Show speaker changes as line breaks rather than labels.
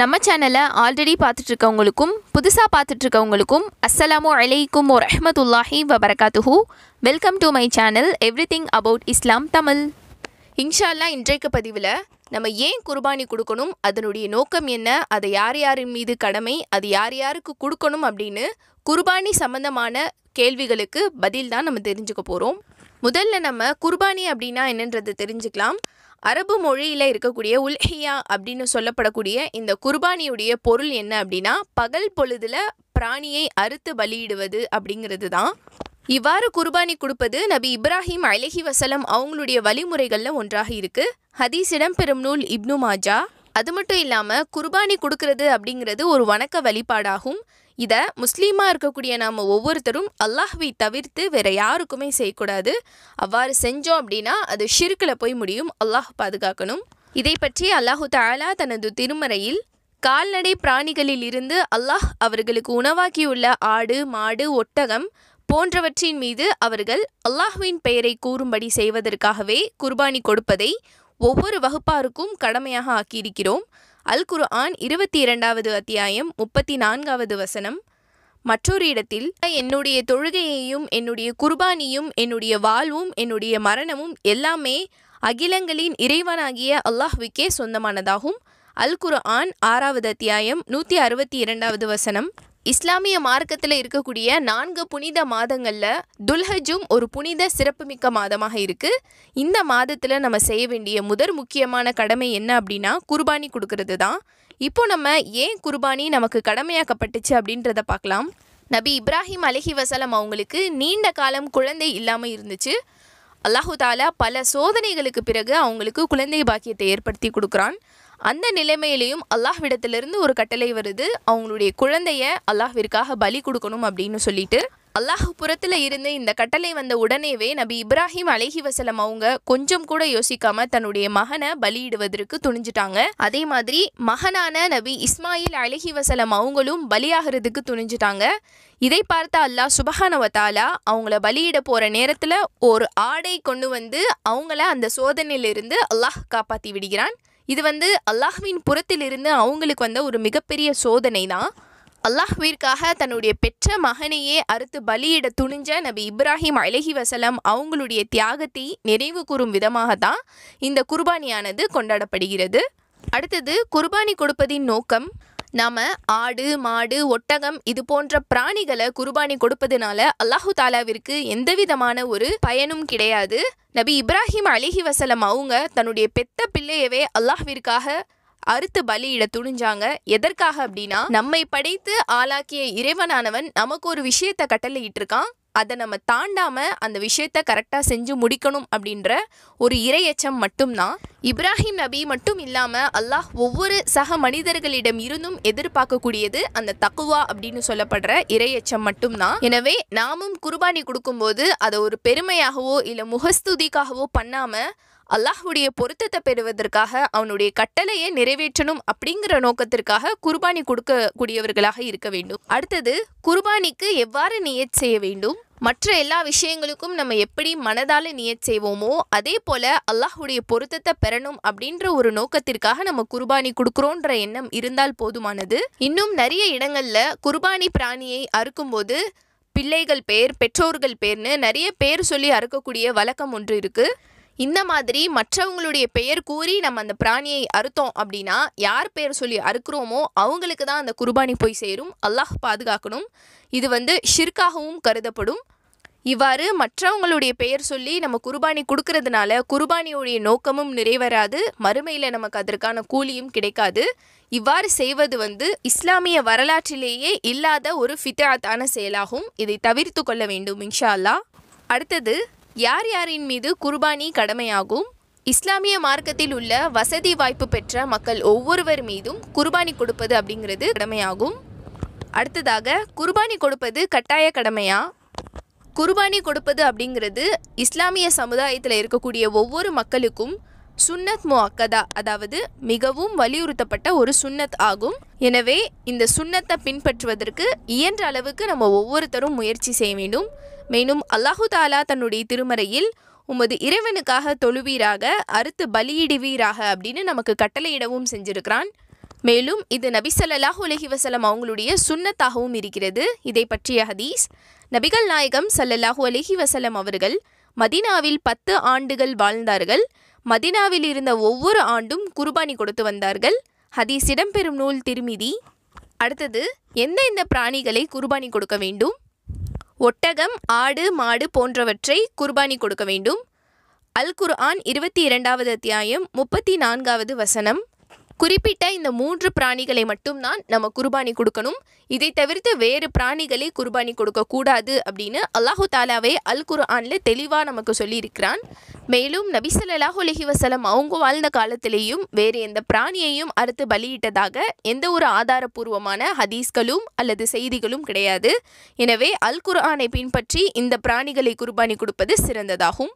நம்ம சேனலை ஆல்ரெடி பார்த்துட்ருக்கவங்களுக்கும் புதுசாக பார்த்துட்ருக்கவங்களுக்கும் அஸ்ஸலாமு அலைக்கும் ஓ ரஹமத்துல்லாஹி வபரகாத்துஹூ welcome to my channel everything about Islam Tamil இன்ஷால்லா இன்றைக்கு பதிவில் நம்ம ஏன் குர்பானி கொடுக்கணும் அதனுடைய நோக்கம் என்ன அதை யார் யாரின் மீது கடமை அது யார் யாருக்கு கொடுக்கணும் அப்படின்னு குர்பானி சம்மந்தமான கேள்விகளுக்கு பதில் தான் நம்ம தெரிஞ்சுக்க போகிறோம் முதல்ல நம்ம குர்பானி அப்படின்னா என்னன்றது தெரிஞ்சுக்கலாம் அரபு மொழியில் இருக்கக்கூடிய உல்ஹியா அப்படின்னு சொல்லப்படக்கூடிய இந்த குர்பானியுடைய பொருள் என்ன அப்படின்னா பகல் பொழுதில் பிராணியை அறுத்து பலியிடுவது அப்படிங்கிறது தான் இவ்வாறு குர்பானி கொடுப்பது நபி இப்ராஹிம் அலஹி வசலம் அவங்களுடைய வழிமுறைகளில் ஒன்றாக இருக்கு ஹதீஸ் இடம்பெறும் நூல் இப்னு மாஜா அது மட்டும் இல்லாமல் குர்பானி கொடுக்கறது அப்படிங்கிறது ஒரு வணக்க வழிபாடாகும் இதை முஸ்லீமாக இருக்கக்கூடிய நாம் ஒவ்வொருத்தரும் அல்லாஹ்வை தவிர்த்து வேறு யாருக்குமே செய்யக்கூடாது அவ்வாறு செஞ்சோம் அப்படின்னா அது ஷிருக்கில் போய் முடியும் அல்லாஹ் பாதுகாக்கணும் இதை பற்றி அல்லாஹு தாலா தனது திருமறையில் கால்நடை பிராணிகளில் இருந்து அல்லாஹ் அவர்களுக்கு உணவாக்கியுள்ள ஆடு மாடு ஒட்டகம் போன்றவற்றின் மீது அவர்கள் அல்லாஹுவின் பெயரை கூறும்படி செய்வதற்காகவே குர்பானி கொடுப்பதை ஒவ்வொரு வகுப்பாருக்கும் கடமையாக ஆக்கியிருக்கிறோம் அல் குரு ஆன் இருபத்தி இரண்டாவது அத்தியாயம் முப்பத்தி நான்காவது வசனம் மற்றொரு இடத்தில் என்னுடைய தொழுகையையும் என்னுடைய குர்பானியும் என்னுடைய வாழ்வும் என்னுடைய மரணமும் எல்லாமே அகிலங்களின் இறைவனாகிய அல்லாஹ்விக்கே சொந்தமானதாகும் அல் குரு ஆன் ஆறாவது அத்தியாயம் நூற்றி அறுபத்தி இரண்டாவது வசனம் இஸ்லாமிய மார்க்கத்தில் இருக்கக்கூடிய நான்கு புனித மாதங்களில் துல்ஹஜும் ஒரு புனித சிறப்புமிக்க மாதமாக இருக்குது இந்த மாதத்தில் நம்ம செய்ய வேண்டிய முதற் முக்கியமான கடமை என்ன அப்படின்னா குர்பானி கொடுக்கறது தான் இப்போ நம்ம ஏன் குர்பானி நமக்கு கடமையாக்கப்பட்டுச்சு அப்படின்றத பார்க்கலாம் நபி இப்ராஹிம் அலஹி வசலம் அவங்களுக்கு நீண்ட காலம் குழந்தை இல்லாமல் இருந்துச்சு அல்லாஹு தாலா பல சோதனைகளுக்கு பிறகு அவங்களுக்கு குழந்தை பாக்கியத்தை ஏற்படுத்தி கொடுக்குறான் அந்த நிலைமையிலையும் அல்லாஹ்விடத்திலிருந்து ஒரு கட்டளை வருது அவங்களுடைய குழந்தைய அல்லாஹ்விற்காக பலி கொடுக்கணும் அப்படின்னு சொல்லிட்டு அல்லாஹ் இருந்து இந்த கட்டளை வந்த உடனேவே நபி இப்ராஹிம் அலஹி வசலம் அவங்க கொஞ்சம் கூட யோசிக்காம தன்னுடைய மகனை பலியிடுவதற்கு துணிஞ்சிட்டாங்க அதே மாதிரி மகனான நபி இஸ்மாயில் அலஹி வசலம் அவங்களும் பலியாகிறதுக்கு துணிஞ்சிட்டாங்க இதை பார்த்த அல்லாஹ் சுபஹானவத்தாலா அவங்கள பலியிட போற நேரத்தில் ஒரு ஆடை கொண்டு வந்து அவங்கள அந்த சோதனையிலிருந்து அல்லாஹ் காப்பாற்றி விடுகிறான் இது வந்து அல்லாஹ்வின் புறத்திலிருந்து அவங்களுக்கு வந்த ஒரு மிகப்பெரிய சோதனை தான் அல்லாஹ்விற்காக தன்னுடைய பெற்ற மகனையே அறுத்து பலியிட துணிஞ்ச நபி இப்ராஹிம் அலஹி வசலம் அவங்களுடைய தியாகத்தை நிறைவு கூறும் விதமாக தான் இந்த குர்பானியானது கொண்டாடப்படுகிறது அடுத்தது குர்பானி கொடுப்பதின் நோக்கம் நாம ஆடு மாடு ஒட்டகம் இது போன்ற பிராணிகளை குருபானி கொடுப்பதுனால அல்லாஹு தாலாவிற்கு எந்தவிதமான ஒரு பயனும் கிடையாது நபி இப்ராஹிம் அலிஹி வசலம் அவங்க தன்னுடைய பெத்த பிள்ளையவே அல்லாஹ்விற்காக அறுத்து பலியிட துணிஞ்சாங்க எதற்காக அப்படின்னா நம்மை படைத்து ஆளாக்கிய இறைவனானவன் நமக்கு ஒரு கட்டளையிட்டு கட்டளையிட்டிருக்கான் அதை நம்ம தாண்டாம அந்த விஷயத்த கரெக்டாக செஞ்சு முடிக்கணும் அப்படின்ற ஒரு இரையச்சம் மட்டும்தான் இப்ராஹிம் நபி மட்டும் இல்லாமல் அல்லாஹ் ஒவ்வொரு சக மனிதர்களிடம் இருந்தும் எதிர்பார்க்கக்கூடியது அந்த தக்குவா அப்படின்னு சொல்லப்படுற இரையச்சம் மட்டும்தான் எனவே நாமும் குர்பானி கொடுக்கும்போது அதை ஒரு பெருமையாகவோ இல்லை முகஸ்துதிக்காகவோ பண்ணாமல் அல்லாஹுடைய பொருத்தத்தை பெறுவதற்காக அவனுடைய கட்டளையை நிறைவேற்றணும் அப்படிங்கிற நோக்கத்திற்காக குர்பானி கொடுக்கக்கூடியவர்களாக இருக்க வேண்டும் அடுத்தது குர்பானிக்கு எவ்வாறு நியத் செய்ய வேண்டும் மற்ற எல்லா விஷயங்களுக்கும் நம்ம எப்படி மனதால் நியத் செய்வோமோ அதே போல் அல்லாஹுடைய பொருத்தத்தை பெறணும் அப்படின்ற ஒரு நோக்கத்திற்காக நம்ம குர்பானி கொடுக்குறோன்ற எண்ணம் இருந்தால் போதுமானது இன்னும் நிறைய இடங்களில் குர்பானி பிராணியை அறுக்கும் போது பிள்ளைகள் பேர் பெற்றோர்கள் பேர்னு நிறைய பேர் சொல்லி அறுக்கக்கூடிய வழக்கம் ஒன்று இருக்குது இந்த மாதிரி மற்றவங்களுடைய பெயர் கூறி நம்ம அந்த பிராணியை அறுத்தோம் அப்படின்னா யார் பெயர் சொல்லி அறுக்கிறோமோ அவங்களுக்கு தான் அந்த குர்பானி போய் சேரும் அல்லாஹ் பாதுகாக்கணும் இது வந்து ஷிர்காகவும் கருதப்படும் இவ்வாறு மற்றவங்களுடைய பெயர் சொல்லி நம்ம குர்பானி கொடுக்கறதுனால குர்பானியுடைய நோக்கமும் நிறைவேறாது மறுமையில் நமக்கு அதற்கான கூலியும் கிடைக்காது இவ்வாறு செய்வது வந்து இஸ்லாமிய வரலாற்றிலேயே இல்லாத ஒரு ஃபித்தாத்தான செயலாகும் இதை தவிர்த்து கொள்ள வேண்டும் இன்ஷா அல்லா அடுத்தது யார் யாரின் மீது குர்பானி கடமையாகும் இஸ்லாமிய மார்க்கத்தில் உள்ள வசதி வாய்ப்பு பெற்ற மக்கள் ஒவ்வொருவர் மீதும் குர்பானி கொடுப்பது அப்படிங்கிறது கடமையாகும் அடுத்ததாக குர்பானி கொடுப்பது கட்டாய கடமையா குர்பானி கொடுப்பது அப்படிங்கிறது இஸ்லாமிய சமுதாயத்தில் இருக்கக்கூடிய ஒவ்வொரு மக்களுக்கும் சுன்னத் முஅக்கதா அதாவது மிகவும் வலியுறுத்தப்பட்ட ஒரு சுன்னத் ஆகும் எனவே இந்த சுன்னத்தை பின்பற்றுவதற்கு இயன்ற அளவுக்கு நம்ம ஒவ்வொருத்தரும் முயற்சி செய்ய வேண்டும் மேலும் அல்லாஹு தாலா தன்னுடைய திருமறையில் உமது இறைவனுக்காக தொழுவீராக அறுத்து பலியிடுவீராக அப்படின்னு நமக்கு கட்டளையிடவும் செஞ்சிருக்கிறான் மேலும் இது நபி சல்லாஹ் உலகி வசலம் அவங்களுடைய சுன்னத்தாகவும் இருக்கிறது இதை பற்றிய ஹதீஸ் நபிகள் நாயகம் சல்லல்லாஹூ அலஹி வசலம் அவர்கள் மதினாவில் பத்து ஆண்டுகள் வாழ்ந்தார்கள் மதினாவில் இருந்த ஒவ்வொரு ஆண்டும் குர்பானி கொடுத்து வந்தார்கள் ஹதீஸ் இடம்பெறும் நூல் திருமிதி அடுத்தது எந்த எந்த பிராணிகளை குர்பானி கொடுக்க வேண்டும் ஒட்டகம் ஆடு மாடு போன்றவற்றை குர்பானி கொடுக்க வேண்டும் அல் குர்ஆன் இருபத்தி இரண்டாவது அத்தியாயம் முப்பத்தி நான்காவது வசனம் குறிப்பிட்ட இந்த மூன்று பிராணிகளை மட்டும்தான் நம்ம குர்பானி கொடுக்கணும் இதை தவிர்த்து வேறு பிராணிகளை குர்பானி கொடுக்கக்கூடாது அப்படின்னு அல்லாஹு தாலாவே அல் குர்ஆனில் தெளிவாக நமக்கு சொல்லியிருக்கிறான் மேலும் நபிசல்லாஹு அலஹி வசலம் அவங்க வாழ்ந்த காலத்திலேயும் வேறு எந்த பிராணியையும் அறுத்து பலியிட்டதாக எந்த ஒரு ஆதாரபூர்வமான ஹதீஸ்களும் அல்லது செய்திகளும் கிடையாது எனவே அல் குர்ஆனை பின்பற்றி இந்த பிராணிகளை குர்பானி கொடுப்பது சிறந்ததாகும்